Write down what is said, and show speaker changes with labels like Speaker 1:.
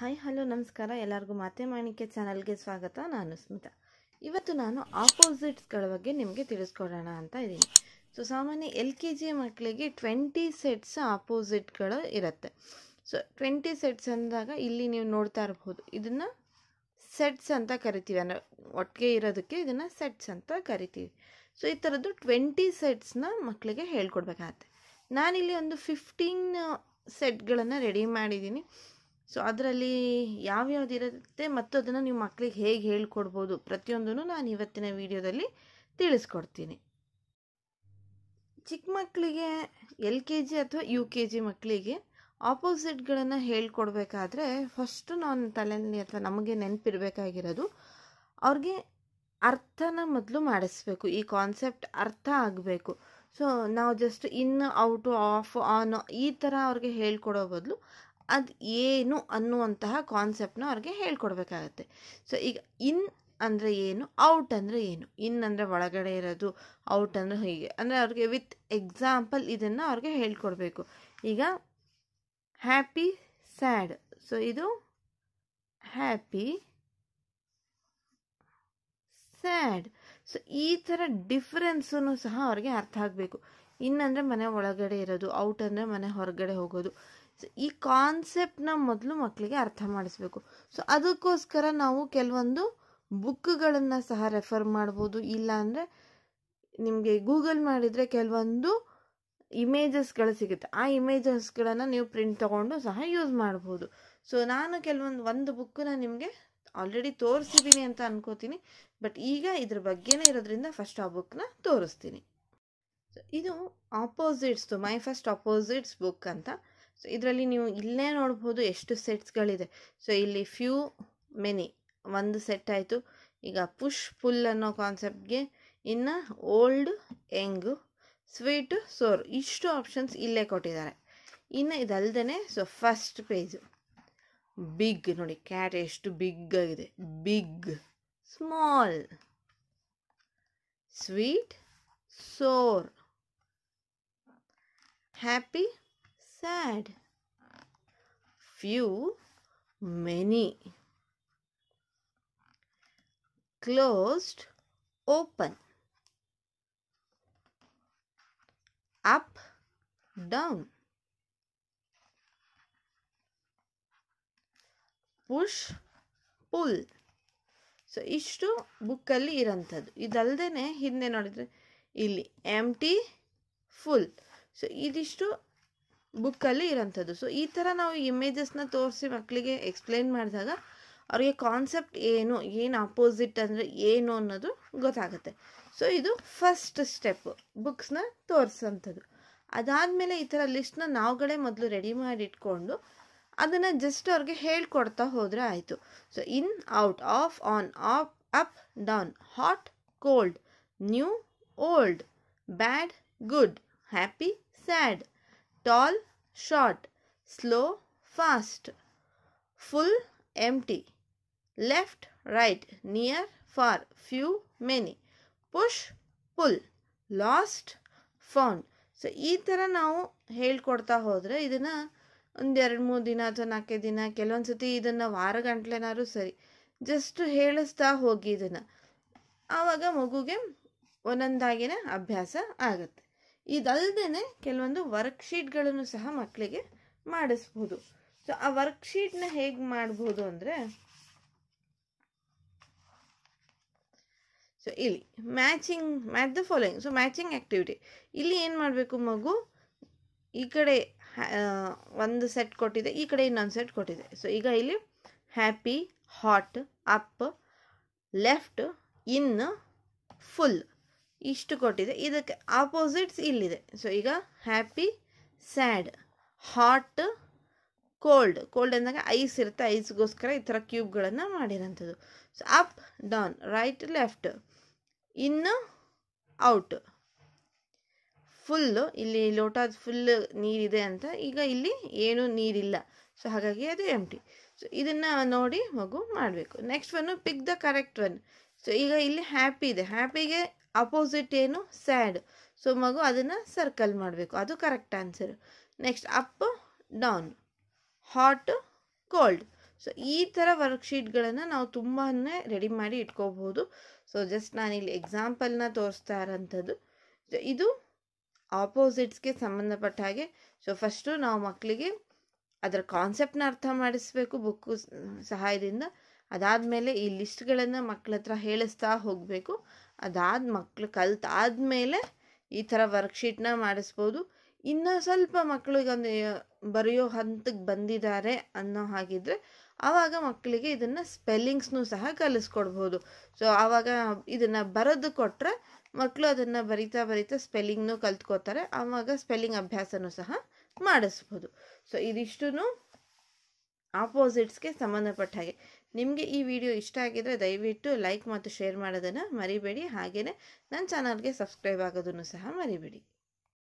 Speaker 1: Hi hello ನಮಸ್ಕಾರ ಎಲ್ಲರಿಗೂ ಮಾತೆ ಮಾಣಿಕೆ ಚಾನಲ್ಗೆ ಸ್ವಾಗತ ನಾನು ಸ್ಮಿತಾ ಇವತ್ತು ನಾನು ಆಪೋಸಿಟ್ಸ್ಗಳ ಬಗ್ಗೆ ನಿಮಗೆ ತಿಳಿಸ್ಕೊಡೋಣ ಅಂತ ಇದ್ದೀನಿ ಸೊ ಸಾಮಾನ್ಯ ಎಲ್ ಕೆ ಜಿ ಮಕ್ಕಳಿಗೆ ಟ್ವೆಂಟಿ ಸೆಟ್ಸ್ ಆಪೋಸಿಟ್ಗಳು ಇರುತ್ತೆ ಸೊ ಟ್ವೆಂಟಿ ಸೆಟ್ಸ್ ಅಂದಾಗ ಇಲ್ಲಿ ನೀವು ನೋಡ್ತಾ ಇರ್ಬೋದು ಇದನ್ನು ಸೆಟ್ಸ್ ಅಂತ ಕರಿತೀವಿ ಅಂದರೆ ಒಟ್ಟಿಗೆ ಇರೋದಕ್ಕೆ ಇದನ್ನು ಸೆಟ್ಸ್ ಅಂತ ಕರಿತೀವಿ ಸೊ ಈ ಥರದ್ದು ಟ್ವೆಂಟಿ ಸೆಟ್ಸ್ನ ಮಕ್ಕಳಿಗೆ ಹೇಳ್ಕೊಡ್ಬೇಕಾಗತ್ತೆ ನಾನಿಲ್ಲಿ ಒಂದು ಫಿಫ್ಟೀನ್ ಸೆಟ್ಗಳನ್ನು ರೆಡಿ ಮಾಡಿದ್ದೀನಿ ಸೊ ಅದರಲ್ಲಿ ಯಾವ್ಯಾವ್ದು ಇರುತ್ತೆ ಮತ್ತು ಅದನ್ನು ನೀವು ಮಕ್ಕಳಿಗೆ ಹೇಗೆ ಹೇಳ್ಕೊಡ್ಬೋದು ಪ್ರತಿಯೊಂದನ್ನು ನಾನು ಇವತ್ತಿನ ವಿಡಿಯೋದಲ್ಲಿ ತಿಳಿಸ್ಕೊಡ್ತೀನಿ ಚಿಕ್ಕ ಮಕ್ಕಳಿಗೆ ಎಲ್ ಕೆ ಜಿ ಅಥವಾ ಯು ಕೆ ಜಿ ಮಕ್ಕಳಿಗೆ ಆಪೋಸಿಟ್ಗಳನ್ನು ಹೇಳ್ಕೊಡ್ಬೇಕಾದ್ರೆ ಫಸ್ಟು ನಾನು ತಲೆಯಲ್ಲಿ ಅಥವಾ ನಮಗೆ ನೆನಪಿರಬೇಕಾಗಿರೋದು ಅವ್ರಿಗೆ ಅರ್ಥನ ಮೊದಲು ಮಾಡಿಸ್ಬೇಕು ಈ ಕಾನ್ಸೆಪ್ಟ್ ಅರ್ಥ ಆಗಬೇಕು ಸೊ ನಾವು just in out off on ಈ ಥರ ಅವ್ರಿಗೆ ಹೇಳ್ಕೊಡೋ ಬದಲು ಅದು ಏನು ಅನ್ನುವಂತಹ ಕಾನ್ಸೆಪ್ಟನ್ನ ಅವ್ರಿಗೆ ಹೇಳ್ಕೊಡ್ಬೇಕಾಗತ್ತೆ ಸೊ ಈಗ ಇನ್ ಅಂದರೆ ಏನು ಔಟ್ ಅಂದರೆ ಏನು ಇನ್ ಅಂದರೆ ಒಳಗಡೆ ಇರೋದು ಔಟ್ ಅಂದರೆ ಹೀಗೆ ಅಂದರೆ ಅವ್ರಿಗೆ ವಿತ್ ಎಕ್ಸಾಂಪಲ್ ಇದನ್ನು ಅವ್ರಿಗೆ ಹೇಳ್ಕೊಡ್ಬೇಕು ಈಗ ಹ್ಯಾಪಿ ಸ್ಯಾಡ್ ಸೊ ಇದು ಹ್ಯಾಪಿ ಸ್ಯಾಡ್ ಸೊ ಈ ಥರ ಡಿಫ್ರೆನ್ಸೂ ಸಹ ಅವ್ರಿಗೆ ಅರ್ಥ ಆಗಬೇಕು ಇನ್ ಅಂದರೆ ಮನೆ ಒಳಗಡೆ ಇರೋದು ಔಟ್ ಅಂದರೆ ಮನೆ ಹೊರಗಡೆ ಹೋಗೋದು ಸೊ ಈ ಕಾನ್ಸೆಪ್ಟನ್ನ ಮೊದಲು ಮಕ್ಕಳಿಗೆ ಅರ್ಥ ಮಾಡಿಸ್ಬೇಕು ಸೊ ಅದಕ್ಕೋಸ್ಕರ ನಾವು ಕೆಲವೊಂದು ಬುಕ್ಗಳನ್ನು ಸಹ ರೆಫರ್ ಮಾಡ್ಬೋದು ಇಲ್ಲಾಂದರೆ ನಿಮಗೆ ಗೂಗಲ್ ಮಾಡಿದರೆ ಕೆಲವೊಂದು ಇಮೇಜಸ್ಗಳು ಸಿಗುತ್ತೆ ಆ ಇಮೇಜಸ್ಗಳನ್ನು ನೀವು ಪ್ರಿಂಟ್ ತೊಗೊಂಡು ಸಹ ಯೂಸ್ ಮಾಡ್ಬೋದು ಸೊ ನಾನು ಕೆಲವೊಂದು ಒಂದು ಬುಕ್ಕನ್ನ ನಿಮಗೆ ಆಲ್ರೆಡಿ ತೋರಿಸಿದ್ದೀನಿ ಅಂತ ಅನ್ಕೋತೀನಿ ಬಟ್ ಈಗ ಇದ್ರ ಬಗ್ಗೆನೇ ಇರೋದ್ರಿಂದ ಫಸ್ಟ್ ಆ ಬುಕ್ನ ತೋರಿಸ್ತೀನಿ ಇದು ಆಪೋಸಿಟ್ಸ್ದು ಮೈ ಫಸ್ಟ್ ಆಪೋಸಿಟ್ಸ್ ಬುಕ್ ಅಂತ ಸೊ ಇದರಲ್ಲಿ ನೀವು ಇಲ್ಲೇ ನೋಡ್ಬೋದು ಎಷ್ಟು ಸೆಟ್ಸ್ಗಳಿದೆ ಸೊ ಇಲ್ಲಿ ಫ್ಯೂ ಮೆನಿ ಒಂದು ಸೆಟ್ ಆಯಿತು ಈಗ ಪುಷ್ ಫುಲ್ ಅನ್ನೋ ಕಾನ್ಸೆಪ್ಟ್ಗೆ ಇನ್ನು ಓಲ್ಡ್ ಎಂಗು ಸ್ವೀಟು ಸೋರ್ ಇಷ್ಟು ಆಪ್ಷನ್ಸ್ ಇಲ್ಲೇ ಕೊಟ್ಟಿದ್ದಾರೆ ಇನ್ನು ಇದಲ್ದೇ ಸೊ ಫಸ್ಟ್ ಪೇಜು ಬಿಗ್ ನೋಡಿ ಕ್ಯಾಟ್ ಎಷ್ಟು ಬಿಗ್ ಆಗಿದೆ big small sweet sour happy sad few, many. Closed, open. Up, down. Push pull so ಇಷ್ಟು ಬುಕ್ಕಲ್ಲಿ ಇರೋಂಥದ್ದು ಇದಲ್ಲದೆ ಹಿಂದೆ ನೋಡಿದರೆ ಇಲ್ಲಿ ಎಮ್ ಟಿ ಫುಲ್ ಸೊ ಇದಿಷ್ಟು ಬುಕ್ಕಲ್ಲಿ ಇರೋಂಥದ್ದು ಸೊ ಈ ಥರ ನಾವು ಇಮೇಜಸ್ನ ತೋರಿಸಿ ಮಕ್ಕಳಿಗೆ ಎಕ್ಸ್ಪ್ಲೈನ್ ಮಾಡಿದಾಗ ಅವ್ರಿಗೆ ಕಾನ್ಸೆಪ್ಟ್ ಏನು ಏನು ಅಪೋಸಿಟ್ ಅಂದರೆ ಏನು ಅನ್ನೋದು ಗೊತ್ತಾಗುತ್ತೆ ಸೊ ಇದು ಫಸ್ಟ್ ಸ್ಟೆಪ್ ಬುಕ್ಸ್ನ ತೋರಿಸೋಂಥದ್ದು ಅದಾದಮೇಲೆ ಈ ಥರ ಲಿಸ್ಟ್ನ ನಾವುಗಳೇ ಮೊದಲು ರೆಡಿ ಮಾಡಿ ಇಟ್ಕೊಂಡು ಅದನ್ನು ಜಸ್ಟ್ ಅವ್ರಿಗೆ ಹೇಳ್ಕೊಡ್ತಾ ಹೋದರೆ ಆಯಿತು so in out off on off up down hot cold new old bad good happy sad tall short slow fast full empty left right near far few many push pull lost found so ಈ ಥರ ನಾವು ಹೇಳ್ಕೊಡ್ತಾ ಹೋದರೆ ಇದನ್ನು ಒಂದೆರಡು ಮೂರು ದಿನ ಅಥವಾ ನಾಲ್ಕೈದು ದಿನ ಕೆಲವೊಂದು ಸತಿ ಇದನ್ನು ವಾರಗಂಟ್ಲೆನಾದ್ರೂ ಸರಿ ಜಸ್ಟ್ ಹೇಳಿಸ್ತಾ ಹೋಗಿ ಇದನ್ನು ಆವಾಗ ಮಗುಗೆ ಒಂದೊಂದಾಗಿನೇ ಅಭ್ಯಾಸ ಆಗುತ್ತೆ ಇದಲ್ಲದೇನೆ ಕೆಲವೊಂದು ವರ್ಕ್ಶೀಟ್ಗಳನ್ನು ಸಹ ಮಕ್ಕಳಿಗೆ ಮಾಡಿಸ್ಬೋದು ಸೊ ಆ ವರ್ಕ್ಶೀಟ್ನ ಹೇಗೆ ಮಾಡ್ಬೋದು ಅಂದರೆ ಸೊ ಇಲ್ಲಿ matching match the following so matching activity ಇಲ್ಲಿ ಏನು ಮಾಡಬೇಕು ಮಗು ಈ ಕಡೆ ಒಂದು ಸೆಟ್ ಕೊಟ್ಟಿದೆ ಈ ಕಡೆ ಇನ್ನೊಂದು ಸೆಟ್ ಕೊಟ್ಟಿದೆ ಸೊ ಈಗ ಇಲ್ಲಿ happy hot up left in full ಇಷ್ಟು ಕೊಟ್ಟಿದೆ ಇದಕ್ಕೆ ಆಪೋಸಿಟ್ಸ್ ಇಲ್ಲಿದೆ ಸೊ ಈಗ happy sad hot cold cold ಅಂದಾಗ ಐಸ್ ಇರುತ್ತೆ ಐಸ್ಗೋಸ್ಕರ ಈ ಥರ ಕ್ಯೂಬ್ಗಳನ್ನು ಮಾಡಿರೋಂಥದ್ದು so up down right left ಇನ್ನು ಔಟ್ ಫುಲ್ಲು ಇಲ್ಲಿ ಲೋಟ ಫುಲ್ ನೀರಿದೆ ಅಂತ ಈಗ ಇಲ್ಲಿ ಏನೂ ನೀರಿಲ್ಲ ಸೊ ಹಾಗಾಗಿ ಅದು ಎಂಟಿ ಸೊ ಇದನ್ನು ನೋಡಿ ಮಗು ಮಾಡಬೇಕು next one pick the correct one so ಈಗ ಇಲ್ಲಿ ಹ್ಯಾಪಿ ಇದೆ ಹ್ಯಾಪಿಗೆ ಅಪೋಸಿಟ್ ಏನು ಸ್ಯಾಡ್ ಸೊ ಮಗು ಅದನ್ನು ಸರ್ಕಲ್ ಮಾಡಬೇಕು ಅದು correct answer next up down hot cold so ಈ ಥರ ವರ್ಕ್ಶೀಟ್ಗಳನ್ನು ನಾವು ತುಂಬಾ ರೆಡಿ ಮಾಡಿ ಇಟ್ಕೋಬಹುದು ಸೊ ಜಸ್ಟ್ ಇಲ್ಲಿ ಎಕ್ಸಾಂಪಲ್ನ ತೋರಿಸ್ತಾ ಇರೋಂಥದ್ದು ಸೊ ಇದು ಆಪೋಸಿಟ್ಸ್ಗೆ ಸಂಬಂಧಪಟ್ಟ ಹಾಗೆ ಸೊ ಫಸ್ಟು ನಾವು ಮಕ್ಕಳಿಗೆ ಅದರ ಕಾನ್ಸೆಪ್ಟನ್ನ ಅರ್ಥ ಮಾಡಿಸಬೇಕು ಬುಕ್ಕು ಸಹಾಯದಿಂದ ಅದಾದಮೇಲೆ ಈ ಲಿಸ್ಟ್ಗಳನ್ನು ಮಕ್ಕಳ ಹತ್ರ ಹೇಳಿಸ್ತಾ ಹೋಗಬೇಕು ಅದಾದ ಮಕ್ಕಳು ಮೇಲೆ ಈ ಥರ ವರ್ಕ್ಶೀಟ್ನ ಮಾಡಿಸ್ಬೋದು ಇನ್ನೂ ಸ್ವಲ್ಪ ಒಂದು ಬರೆಯೋ ಹಂತಕ್ಕೆ ಬಂದಿದ್ದಾರೆ ಅನ್ನೋ ಹಾಗಿದ್ರೆ ಆವಾಗ ಮಕ್ಕಳಿಗೆ ಇದನ್ನು ಸ್ಪೆಲ್ಲಿಂಗ್ಸ್ನೂ ಸಹ ಕಲಿಸ್ಕೊಡ್ಬೋದು ಸೊ ಆವಾಗ ಇದನ್ನು ಬರೆದು ಕೊಟ್ಟರೆ ಮಕ್ಕಳು ಅದನ್ನು ಬರಿತಾ ಬರಿತಾ ಸ್ಪೆಲ್ಲಿಂಗ್ನೂ ಕಲ್ತ್ಕೋತಾರೆ ಆವಾಗ ಸ್ಪೆಲ್ಲಿಂಗ್ ಅಭ್ಯಾಸನೂ ಸಹ ಮಾಡಿಸ್ಬೋದು ಸೊ ಇದಿಷ್ಟು ಆಪೋಸಿಟ್ಸ್ಗೆ ಸಂಬಂಧಪಟ್ಟ ಹಾಗೆ ನಿಮಗೆ ಈ ವಿಡಿಯೋ ಇಷ್ಟ ಆಗಿದ್ದರೆ ದಯವಿಟ್ಟು ಲೈಕ್ ಮತ್ತು ಶೇರ್ ಮಾಡೋದನ್ನು ಮರಿಬೇಡಿ ಹಾಗೆಯೇ ನನ್ನ ಚಾನಲ್ಗೆ ಸಬ್ಸ್ಕ್ರೈಬ್ ಆಗೋದನ್ನು ಸಹ ಮರಿಬೇಡಿ